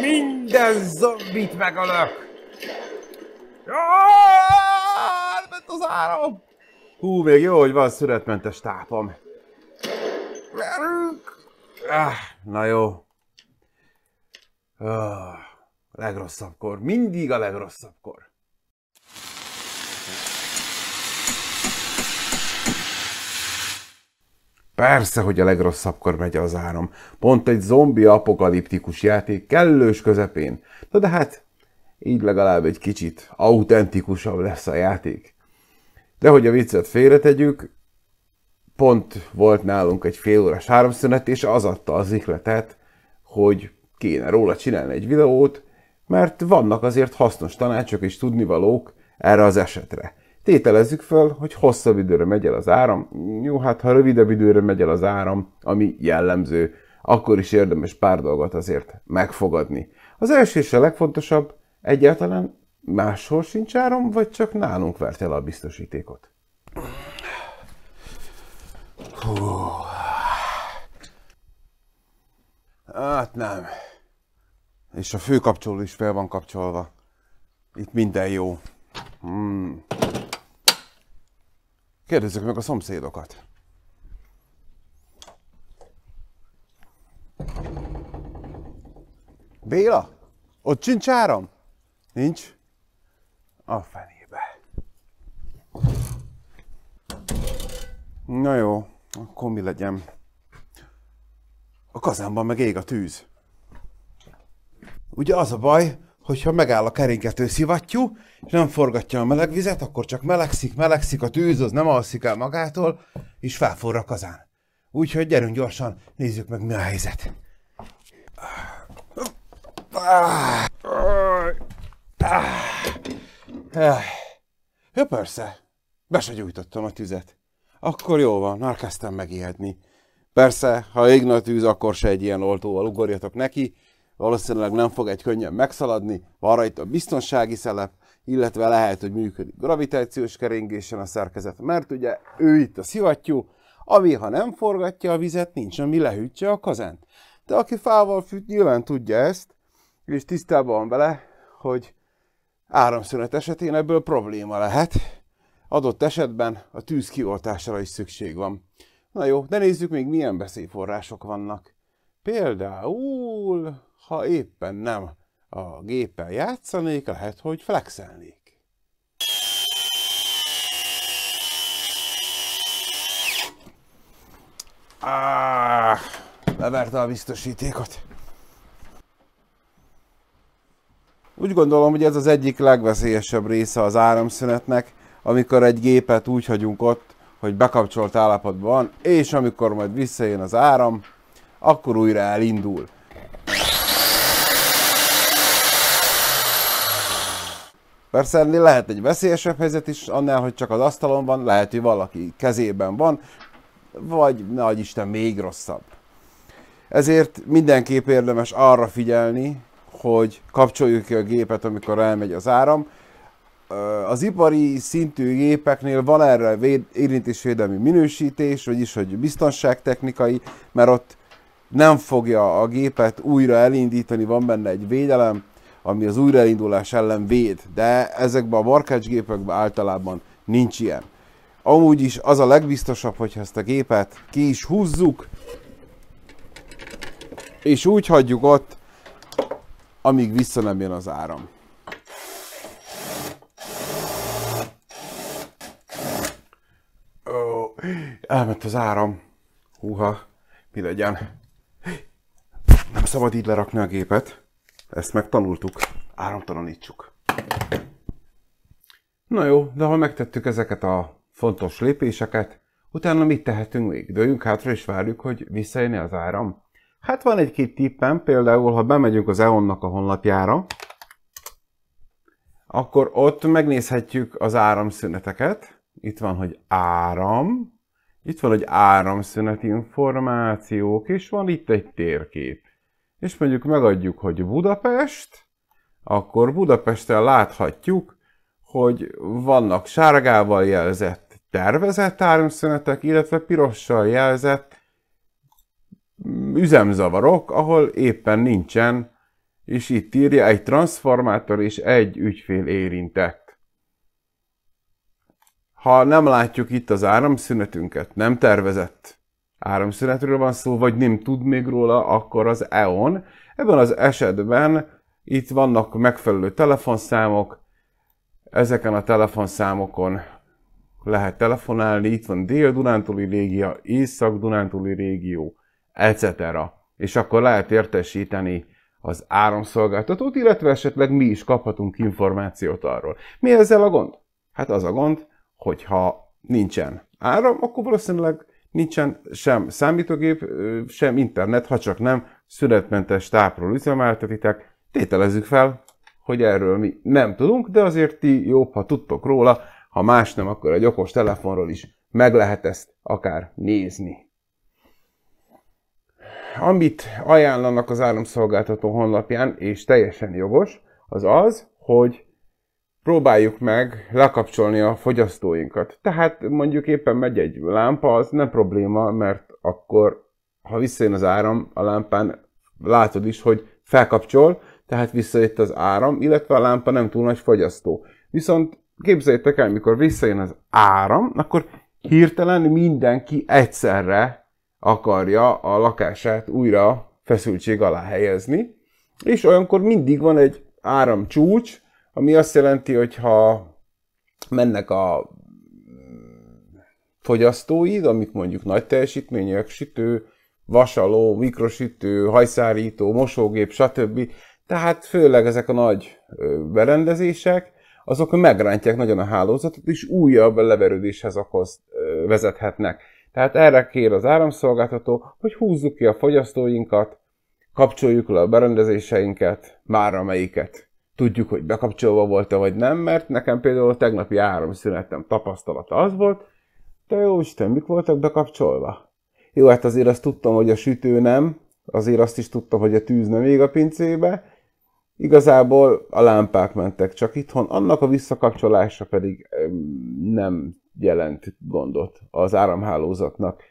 Minden zombit megölök! elment az áram! Hú, még jó, hogy van szüretmentes tápam. Ah, na jó. Ah, legrosszabbkor, mindig a legrosszabbkor. Persze, hogy a legrosszabbkor megy az áram. Pont egy zombi apokaliptikus játék kellős közepén. Na de hát, így legalább egy kicsit autentikusabb lesz a játék. De hogy a viccet félretegyük, pont volt nálunk egy fél óra áramszünet, és az adta az ikletet, hogy kéne róla csinálni egy videót, mert vannak azért hasznos tanácsok és tudnivalók erre az esetre. Tételezzük fel, hogy hosszabb időre megy el az áram. Jó, hát ha rövidebb időre megy el az áram, ami jellemző, akkor is érdemes pár dolgot azért megfogadni. Az első és a legfontosabb, egyáltalán máshol sincs áram, vagy csak nálunk vert el a biztosítékot. Hú. Hát nem. És a főkapcsoló is fel van kapcsolva. Itt minden jó. Hmm. Kérdezzük meg a szomszédokat. Béla? Ott sincs áram? Nincs? A fenébe. Na jó, akkor mi legyen? A kazánban meg ég a tűz. Ugye az a baj, hogyha megáll a keringető szivattyú, és nem forgatja a meleg vizet, akkor csak melegszik, melegszik, a tűz az nem alszik el magától, és felforra a kazán. Úgyhogy gyerünk gyorsan, nézzük meg mi a helyzet. Ja, persze. Be se gyújtottam a tüzet. Akkor jó van, már kezdtem megijedni. Persze, ha égne a tűz, akkor se egy ilyen oltóval ugorjatok neki, valószínűleg nem fog egy könnyen megszaladni, van rajta a biztonsági szelep, illetve lehet, hogy működik gravitációs keringésen a szerkezet, mert ugye ő itt a szivattyú, ami ha nem forgatja a vizet, nincs, ami lehűtse a kazánt. De aki fával fűt, nyilván tudja ezt, és tisztában van vele, hogy áramszünet esetén ebből probléma lehet. Adott esetben a tűz kioltására is szükség van. Na jó, de nézzük még milyen beszélyforrások vannak. Például ha éppen nem a géppel játszanék, lehet, hogy flexelnék. Ah, leverte a biztosítékot. Úgy gondolom, hogy ez az egyik legveszélyesebb része az áramszünetnek, amikor egy gépet úgy hagyunk ott, hogy bekapcsolt állapotban van, és amikor majd visszajön az áram, akkor újra elindul. Persze ennél lehet egy veszélyesebb helyzet is, annál, hogy csak az asztalon van, lehet, hogy valaki kezében van, vagy nagy Isten még rosszabb. Ezért mindenképp érdemes arra figyelni, hogy kapcsoljuk ki a gépet, amikor elmegy az áram. Az ipari szintű gépeknél van erre érintésvédelmi minősítés, vagyis hogy biztonságtechnikai, mert ott nem fogja a gépet újra elindítani, van benne egy védelem, ami az újraindulás ellen véd, de ezekben a markácsgépekben általában nincs ilyen. Amúgy is az a legbiztosabb, hogyha ezt a gépet ki is húzzuk, és úgy hagyjuk ott, amíg vissza nem jön az áram. Oh, elment az áram. Húha, mi legyen. Nem szabad így lerakni a gépet. Ezt megtanultuk, áramtalanítsuk. Na jó, de ha megtettük ezeket a fontos lépéseket, utána mit tehetünk még? Dőljünk hátra és várjuk, hogy visszajön az áram? Hát van egy-két tippem, például ha bemegyünk az EON-nak a honlapjára, akkor ott megnézhetjük az áramszüneteket. Itt van, hogy áram, itt van, hogy áramszüneti információk, és van itt egy térkép és mondjuk megadjuk, hogy Budapest, akkor Budapesten láthatjuk, hogy vannak sárgával jelzett tervezett áramszünetek, illetve pirossal jelzett üzemzavarok, ahol éppen nincsen, és itt írja egy transformátor és egy ügyfél érintett. Ha nem látjuk itt az áramszünetünket, nem tervezett áramszünetről van szó, vagy nem tud még róla, akkor az EON. Ebben az esetben itt vannak megfelelő telefonszámok, ezeken a telefonszámokon lehet telefonálni, itt van Dél-Dunántúli régió, Észak-Dunántúli régió, etc. És akkor lehet értesíteni az áramszolgáltatót, illetve esetleg mi is kaphatunk információt arról. Mi ezzel a gond? Hát az a gond, hogyha nincsen áram, akkor valószínűleg Nincsen sem számítógép, sem internet, ha csak nem születmentes tápról üzemeltetitek. Tételezzük fel, hogy erről mi nem tudunk, de azért ti jobb, ha tudtok róla, ha más nem, akkor egy okos telefonról is meg lehet ezt akár nézni. Amit ajánlanak az áramszolgáltató honlapján, és teljesen jogos, az az, hogy próbáljuk meg lekapcsolni a fogyasztóinkat. Tehát mondjuk éppen megy egy lámpa, az nem probléma, mert akkor, ha visszajön az áram a lámpán, látod is, hogy felkapcsol, tehát visszajött az áram, illetve a lámpa nem túl nagy fogyasztó. Viszont képzeljétek el, mikor visszajön az áram, akkor hirtelen mindenki egyszerre akarja a lakását újra feszültség alá helyezni, és olyankor mindig van egy áramcsúcs, ami azt jelenti, hogy ha mennek a fogyasztóid, amik mondjuk nagy teljesítmények, sütő, vasaló, mikrosütő, hajszárító, mosógép, stb. Tehát főleg ezek a nagy berendezések, azok megrántják nagyon a hálózatot, és újabb leverődéshez okoz, vezethetnek. Tehát erre kér az áramszolgáltató, hogy húzzuk ki a fogyasztóinkat, kapcsoljuk le a berendezéseinket, már amelyiket tudjuk, hogy bekapcsolva volt-e vagy nem, mert nekem például a tegnapi három szünetem tapasztalata az volt, de jó Isten, mik voltak bekapcsolva? Jó, hát azért azt tudtam, hogy a sütő nem, azért azt is tudtam, hogy a tűz nem ég a pincébe, Igazából a lámpák mentek csak itthon, annak a visszakapcsolása pedig nem jelent gondot az áramhálózatnak.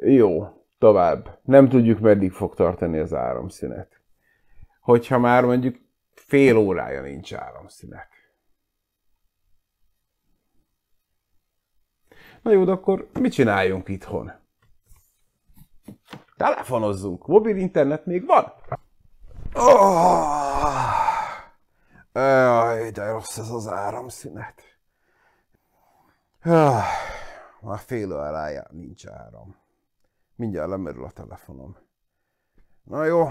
Jó, tovább. Nem tudjuk, meddig fog tartani az áramszünet hogyha már mondjuk fél órája nincs áramszünet. Na jó, de akkor mit csináljunk itthon? Telefonozzunk, mobil internet még van? Oh, jaj, de rossz ez az áramszünet. Ah! már fél órája nincs áram. Mindjárt lemerül a telefonom. Na jó,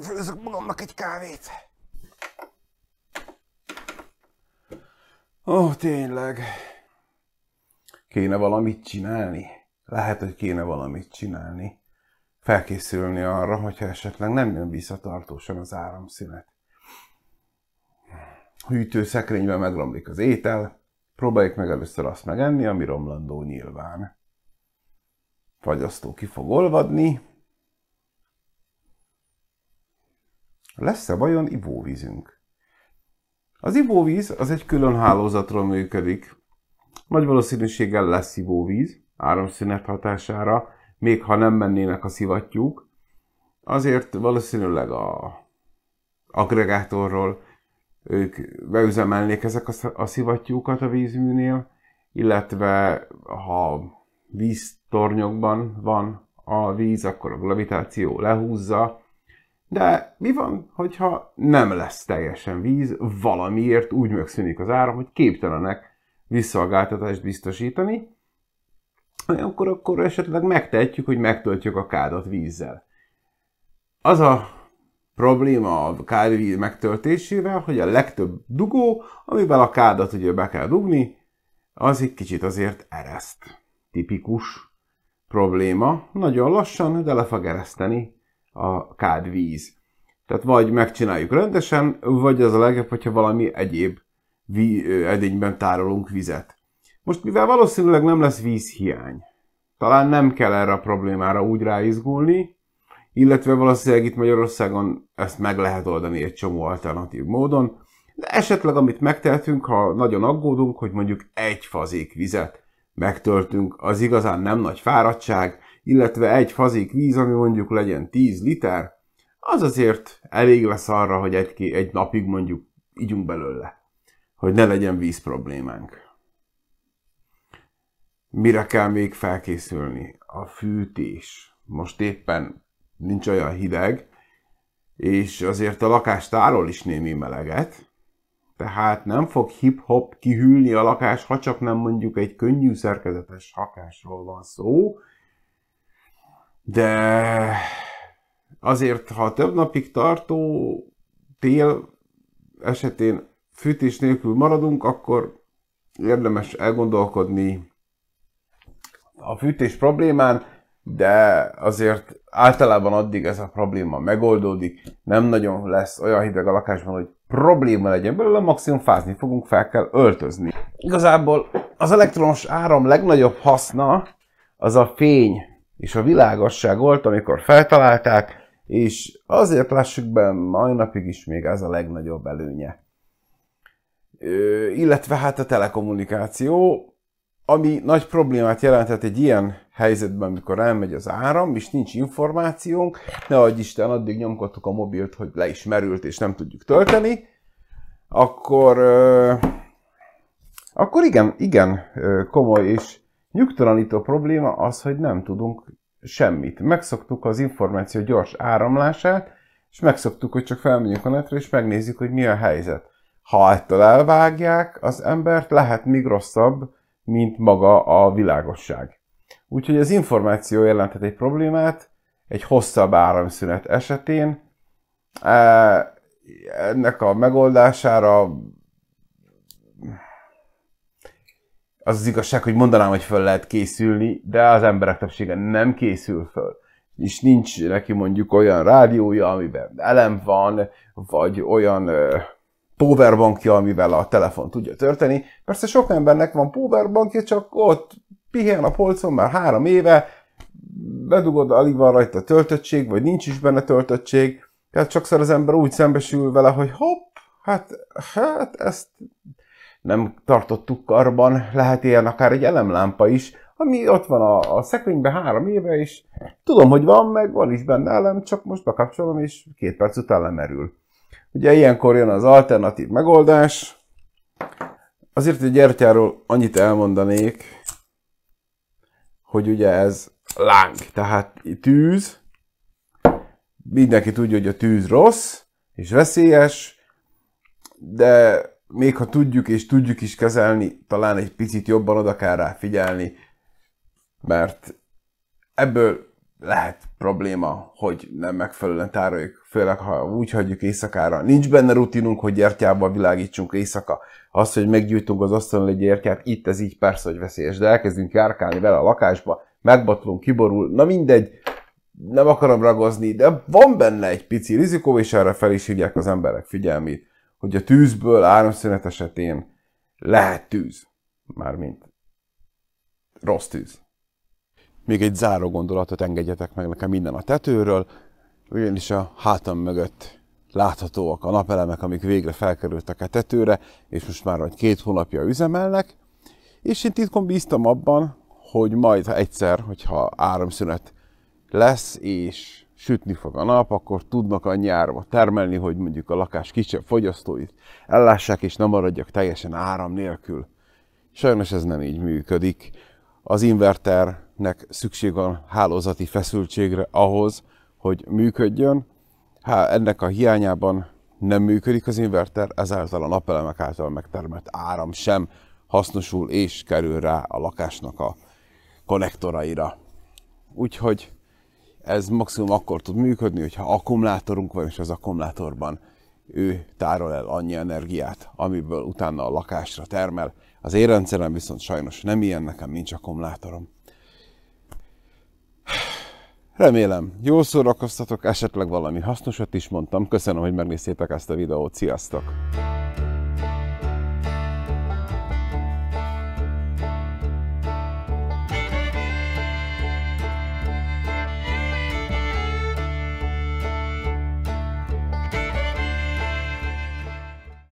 Főzök magamnak egy kávét. Ó, oh, tényleg. Kéne valamit csinálni. Lehet, hogy kéne valamit csinálni. Felkészülni arra, hogyha esetleg nem jön vissza az áramszünet. Hűtőszekrényben megromlik az étel. Próbáljuk meg először azt megenni, ami romlandó nyilván. Fagyasztó ki fog olvadni, Lesz-e vajon ivóvízünk? Az ivóvíz az egy külön hálózatról működik. Nagy valószínűséggel lesz ivóvíz, áramszünet hatására, még ha nem mennének a szivattyúk. Azért valószínűleg a agregátorról ők beüzemelnék ezek a szivattyúkat a vízműnél, illetve ha víztornyokban van a víz, akkor a gravitáció lehúzza, de mi van, hogyha nem lesz teljesen víz, valamiért úgy megszűnik az áram, hogy képtelenek visszolgáltatást biztosítani, akkor, akkor esetleg megtehetjük, hogy megtöltjük a kádat vízzel. Az a probléma a kádvíz megtöltésével, hogy a legtöbb dugó, amivel a kádat ugye be kell dugni, az egy kicsit azért ereszt. Tipikus probléma. Nagyon lassan, de le fog ereszteni a kád víz, Tehát vagy megcsináljuk rendesen, vagy az a legjobb, hogyha valami egyéb edényben tárolunk vizet. Most mivel valószínűleg nem lesz vízhiány, talán nem kell erre a problémára úgy ráizgulni, illetve valószínűleg itt Magyarországon ezt meg lehet oldani egy csomó alternatív módon, de esetleg amit megtehetünk, ha nagyon aggódunk, hogy mondjuk egy fazék vizet megtöltünk, az igazán nem nagy fáradtság, illetve egy fazék víz, ami mondjuk legyen 10 liter, az azért elég lesz arra, hogy egy, egy napig mondjuk ígyunk belőle, hogy ne legyen víz problémánk. Mire kell még felkészülni? A fűtés. Most éppen nincs olyan hideg, és azért a lakás tárol is némi meleget, tehát nem fog hip-hop kihűlni a lakás, ha csak nem mondjuk egy könnyű szerkezetes lakásról van szó, de azért, ha több napig tartó tél esetén fűtés nélkül maradunk, akkor érdemes elgondolkodni a fűtés problémán, de azért általában addig ez a probléma megoldódik, nem nagyon lesz olyan hideg a lakásban, hogy probléma legyen belőle, maximum fázni fogunk, fel kell öltözni. Igazából az elektronos áram legnagyobb haszna az a fény és a világosság volt, amikor feltalálták, és azért lássuk be, mai napig is még ez a legnagyobb előnye. Ö, illetve hát a telekommunikáció, ami nagy problémát jelentett egy ilyen helyzetben, amikor elmegy az áram, és nincs információnk, ne adj Isten, addig nyomkodtuk a mobilt, hogy le is merült, és nem tudjuk tölteni, akkor, ö, akkor igen, igen komoly és Nyugtalanító probléma az, hogy nem tudunk semmit. Megszoktuk az információ gyors áramlását, és megszoktuk, hogy csak felmegyünk a netre, és megnézzük, hogy mi a helyzet. Ha ettől elvágják az embert, lehet még rosszabb, mint maga a világosság. Úgyhogy az információ jelenthet egy problémát, egy hosszabb áramszünet esetén, e, ennek a megoldására az az igazság, hogy mondanám, hogy föl lehet készülni, de az emberek többsége nem készül föl. És nincs neki mondjuk olyan rádiója, amiben elem van, vagy olyan powerbankja, amivel a telefon tudja történni. Persze sok embernek van powerbankja, csak ott pihen a polcon már három éve, bedugod, alig van rajta töltöttség, vagy nincs is benne töltöttség, tehát sokszor az ember úgy szembesül vele, hogy hopp, hát, hát ezt nem tartottuk karban, lehet ilyen akár egy elemlámpa is, ami ott van a, a szekrényben három éve, és tudom, hogy van, meg van is benne elem, csak most bekapcsolom, és két perc után lemerül. Ugye ilyenkor jön az alternatív megoldás. Azért, hogy gyertyáról annyit elmondanék, hogy ugye ez láng, tehát tűz. Mindenki tudja, hogy a tűz rossz és veszélyes, de még ha tudjuk és tudjuk is kezelni, talán egy picit jobban oda kell rá figyelni, mert ebből lehet probléma, hogy nem megfelelően tároljuk, főleg ha úgy hagyjuk éjszakára. Nincs benne rutinunk, hogy gyertyával világítsunk éjszaka. Az, hogy meggyújtunk az asztalon egy gyertyát, itt ez így persze, hogy veszélyes, de elkezdünk járkálni vele a lakásba, megbatlunk, kiborul, na mindegy, nem akarom ragozni, de van benne egy pici rizikó, és erre fel is hívják az emberek figyelmét hogy a tűzből áramszünet esetén lehet tűz. Mármint rossz tűz. Még egy záró gondolatot engedjetek meg nekem minden a tetőről, ugyanis a hátam mögött láthatóak a napelemek, amik végre felkerültek a tetőre, és most már vagy két hónapja üzemelnek, és én titkon bíztam abban, hogy majd egyszer, hogyha áramszünet lesz, és sütni fog a nap, akkor tudnak a nyárba termelni, hogy mondjuk a lakás kisebb fogyasztóit ellássák, és nem maradjak teljesen áram nélkül. Sajnos ez nem így működik. Az inverternek szükség van hálózati feszültségre ahhoz, hogy működjön. Há, ennek a hiányában nem működik az inverter, ezáltal a napelemek által megtermelt áram sem hasznosul és kerül rá a lakásnak a konnektoraira. Úgyhogy ez maximum akkor tud működni, hogyha akkumulátorunk van, és az akkumulátorban ő tárol el annyi energiát, amiből utána a lakásra termel. Az érrendszerem viszont sajnos nem ilyen, nekem nincs akkumulátorom. Remélem, jól szórakoztatok, esetleg valami hasznosat is mondtam. Köszönöm, hogy megnéztétek ezt a videót. Sziasztok!